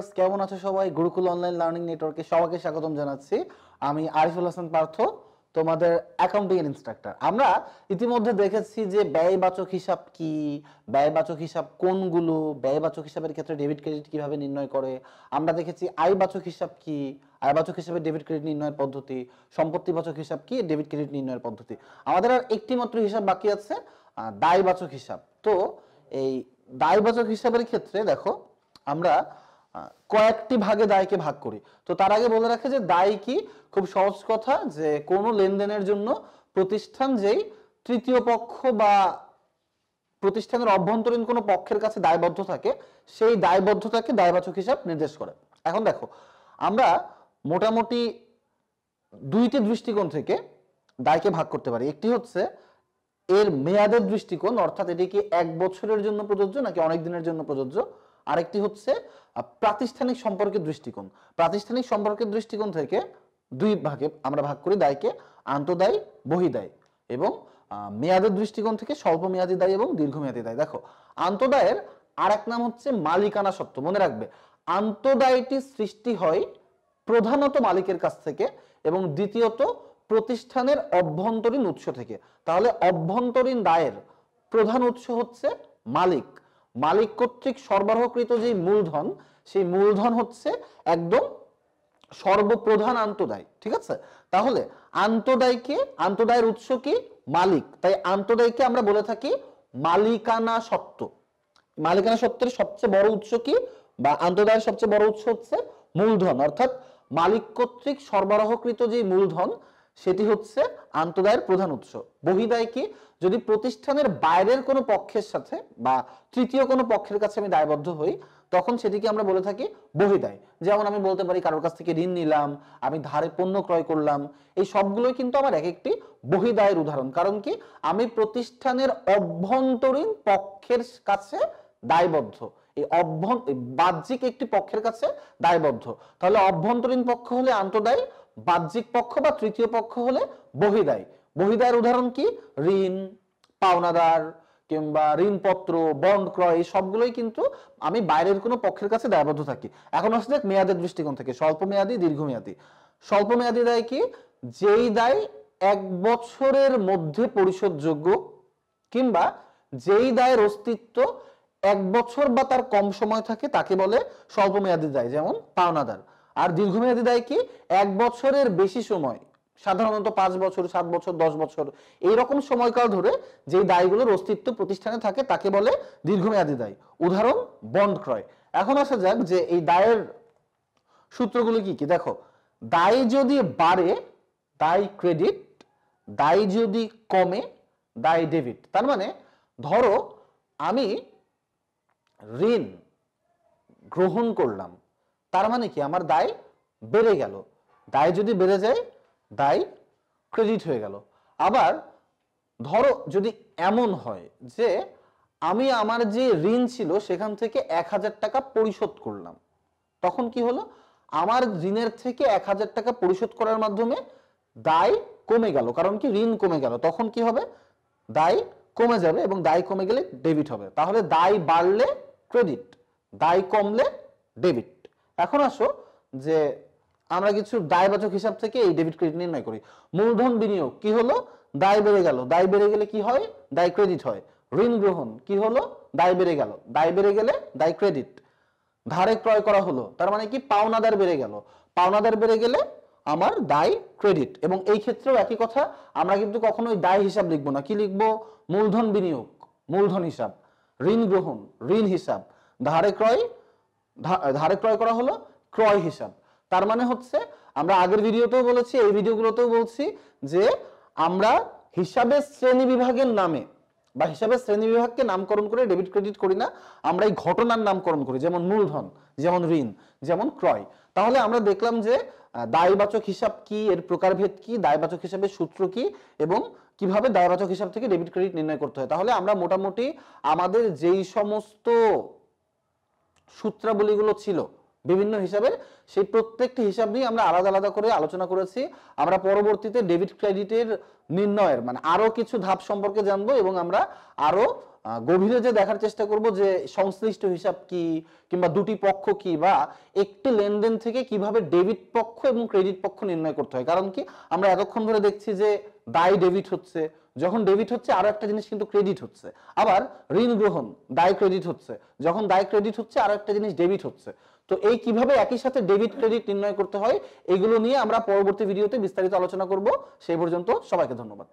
viewers কেমন আছো সবাই গুরুকুল অনলাইন লার্নিং নেটওয়ার্কে সবাইকে স্বাগতম জানাচ্ছি আমি আরিফুল হাসান পার্থ তোমাদের অ্যাকাউন্টিং এর ইনস্ট্রাক্টর আমরা ইতিমধ্যে দেখেছি যে ব্যয়বাচক হিসাব কি ব্যয়বাচক হিসাব কোনগুলো ব্যয়বাচক হিসাবের ক্ষেত্রে ডেবিট ক্রেডিট কিভাবে নির্ণয় করে আমরা দেখেছি আয়বাচক হিসাব কি আয়বাচক হিসাবে ডেবিট ক্রেডিট নির্ণয়ের পদ্ধতি সম্পত্তিবাচক হিসাব কি ডেবিট ক্রেডিট নির্ণয়ের পদ্ধতি আমাদের আর একটি মাত্র হিসাব বাকি আছে দায়বাচক হিসাব তো এই দায়বাচক হিসাবের ক্ষেত্রে দেখো আমরা কয়েকটি ভাগে দায়কে ভাগ করি তো তার আগে বলে রাখে যে দায় কি খুব সহজ কথা যে কোনো লেনদেনের জন্য প্রতিষ্ঠান যেই তৃতীয় পক্ষ বা প্রতিষ্ঠানের অভ্যন্তরীণ কোনো পক্ষের কাছে দায়বদ্ধ থাকে সেই দায়বদ্ধতাকে দায়বাচক হিসাব নির্দেশ করে এখন দেখো আমরা মোটামুটি দুইটি দৃষ্টিকোণ থেকে দায়কে ভাগ করতে পারি একটি হচ্ছে এর মেয়াদের দৃষ্টিকোণ অর্থাৎ এটি কি এক বছরের জন্য প্রযোজ্য নাকি অনেক দিনের জন্য প্রযোজ্য আরেকটি হচ্ছে প্রাতিষ্ঠানিক সম্পর্কের দৃষ্টিকোণ প্রাতিষ্ঠানিক সম্পর্কের দৃষ্টিকোণ থেকে দুই ভাগে আমরা ভাগ করি দায়কে আন্তদায়ী বহিদায় এবং মেয়াদের দৃষ্টিকোণ থেকে স্বল্প মেয়াদী দায় এবং দীর্ঘমেয়াদী দায় দেখো আন্তদায়ের আর এক নাম হচ্ছে মালিকানা সত্ত্ব মনে রাখবে আন্তদায়টি সৃষ্টি হয় প্রধানত মালিকের কাছ থেকে এবং দ্বিতীয়ত প্রতিষ্ঠানের অভ্যন্তরীণ উৎস থেকে তাহলে অভ্যন্তরীণ দায়ের প্রধান উৎস হচ্ছে মালিক মালিক কর্তৃক সরবরাহকৃত যে মূলধন সেই মূলধন হচ্ছে একদম সর্বপ্রধান আন্তদায় ঠিক আছে তাহলে আন্তদায়কে আন্তদায়ের উৎস কি মালিক তাই আন্তদায়কে আমরা বলে থাকি মালিকানা সত্ত্ব মালিকানা সত্ত্বের সবচেয়ে বড় উৎস কি বা আন্তদায়ের সবচেয়ে বড় উৎস হচ্ছে মূলধন অর্থাৎ মালিক কর্তৃক সরবরাহকৃত যে মূলধন সেটি হচ্ছে আন্তদায়ের প্রধান উৎস বহিদায় কি যদি প্রতিষ্ঠানের বাইরের কোনো পক্ষের সাথে বা তৃতীয় কোনো পক্ষের কাছে আমি দায়বদ্ধ হই তখন সেটিকে আমরা বলে থাকি বহিদায় যেমন আমি বলতে পারি কারোর কাছ থেকে ঋণ নিলাম আমি ধারে পণ্য ক্রয় করলাম এই সবগুলোই কিন্তু আমার এক একটি বহিদায়ের উদাহরণ কারণ কি আমি প্রতিষ্ঠানের অভ্যন্তরীণ পক্ষের কাছে দায়বদ্ধ এই বাহ্যিক একটি পক্ষের কাছে দায়বদ্ধ তাহলে অভ্যন্তরীণ পক্ষ হলে আন্তদায়ী বাহ্যিক পক্ষ বা তৃতীয় পক্ষ হলে বহিদায়ী বহিদায়ের উদাহরণ কি ঋণ পাওনাদার কিংবা ঋণপত্র বন্ড ক্রয় এই সবগুলোই কিন্তু আমি বাইরের কোনো পক্ষের কাছে দায়বদ্ধ থাকি এখন আসলে মেয়াদের দৃষ্টিকোণ থেকে স্বল্প মেয়াদি দীর্ঘমেয়াদী স্বল্প মেয়াদি দায় কি যেই দায় এক বছরের মধ্যে পরিশোধযোগ্য কিংবা যেই দায়ের অস্তিত্ব এক বছর বা তার কম সময় থাকে তাকে বলে স্বল্প মেয়াদি দায় যেমন পাওনাদার আর দীর্ঘমেয়াদি দায় কি এক বছরের বেশি সময় সাধারণত পাঁচ বছর সাত বছর দশ বছর এইরকম সময়কাল ধরে যে দায়গুলোর অস্তিত্ব প্রতিষ্ঠানে থাকে তাকে বলে দীর্ঘমেয়াদী দায় উদাহরণ বন্ড ক্রয় এখন আসা যাক যে এই দায়ের সূত্রগুলো কি কি দেখো দায় যদি বাড়ে দায় ক্রেডিট দায় যদি কমে দায় ডেবিট তার মানে ধরো আমি ঋণ গ্রহণ করলাম তার মানে কি আমার দায় বেড়ে গেল দায় যদি বেড়ে যায় দায় ক্রেডিট হয়ে গেল আবার ধরো যদি এমন হয় যে আমি আমার যে ঋণ ছিল সেখান থেকে এক হাজার টাকা পরিশোধ করলাম তখন কি হলো আমার ঋণের থেকে এক হাজার টাকা পরিশোধ করার মাধ্যমে দায় কমে গেল কারণ কি ঋণ কমে গেল তখন কি হবে দায় কমে যাবে এবং দায় কমে গেলে ডেবিট হবে তাহলে দায় বাড়লে ক্রেডিট দায় কমলে ডেবিট এখন আসো যে আমরা কিছু দায়বাচক হিসাব থেকে এই ডেবিট ক্রেডিট নির্ণয় করি মূলধন বিনিয়োগ কি হলো দায় বেড়ে গেল দায় বেড়ে গেলে কি হয় দায় ক্রেডিট হয় ঋণ গ্রহণ কি হলো দায় বেড়ে গেল দায় বেড়ে গেলে দায় ক্রেডিট ধারে ক্রয় করা হলো তার মানে কি পাওনাদার বেড়ে গেল পাওনাদার বেড়ে গেলে আমার দায় ক্রেডিট এবং এই ক্ষেত্রেও একই কথা আমরা কিন্তু কখনোই দায় হিসাব লিখব না কি লিখব মূলধন বিনিয়োগ মূলধন হিসাব ঋণ গ্রহণ ঋণ হিসাব ধারে ক্রয় ধারে ক্রয় করা হলো ক্রয় হিসাব তার মানে হচ্ছে আমরা আগের ভিডিওতেও বলেছি এই ভিডিওগুলোতেও বলছি যে আমরা হিসাবে শ্রেণী বিভাগের নামে বা হিসাবে শ্রেণী বিভাগকে নামকরণ করে ডেবিট ক্রেডিট করি না আমরা এই ঘটনার নামকরণ করি যেমন মূলধন যেমন ঋণ যেমন ক্রয় তাহলে আমরা দেখলাম যে দায়বাচক হিসাব কি এর প্রকারভেদ কি দায়বাচক হিসাবে সূত্র কি এবং কিভাবে দায়বাচক হিসাব থেকে ডেবিট ক্রেডিট নির্ণয় করতে হয় তাহলে আমরা মোটামুটি আমাদের যেই সমস্ত সূত্রাবলীগুলো ছিল বিভিন্ন হিসাবের সেই প্রত্যেকটি হিসাব নিয়ে আমরা আলাদা আলাদা করে আলোচনা করেছি আমরা পরবর্তীতে ডেবিট ক্রেডিটের নির্ণয়ের মানে আরো কিছু ধাপ সম্পর্কে জানবো এবং আমরা আরো গভীরে যে দেখার চেষ্টা করব যে সংশ্লিষ্ট হিসাব কি কিংবা দুটি পক্ষ কি বা একটি লেনদেন থেকে কিভাবে ডেবিট পক্ষ এবং ক্রেডিট পক্ষ নির্ণয় করতে হয় কারণ কি আমরা এতক্ষণ ধরে দেখছি যে দায় ডেবিট হচ্ছে যখন ডেবিট হচ্ছে আরো একটা জিনিস কিন্তু ক্রেডিট হচ্ছে আবার ঋণ গ্রহণ দায় ক্রেডিট হচ্ছে যখন দায় ক্রেডিট হচ্ছে আরো একটা জিনিস ডেবিট হচ্ছে তো এই কিভাবে একই সাথে ডেবিট ক্রেডিট নির্ণয় করতে হয় এগুলো নিয়ে আমরা পরবর্তী ভিডিওতে বিস্তারিত আলোচনা করব সেই পর্যন্ত সবাইকে ধন্যবাদ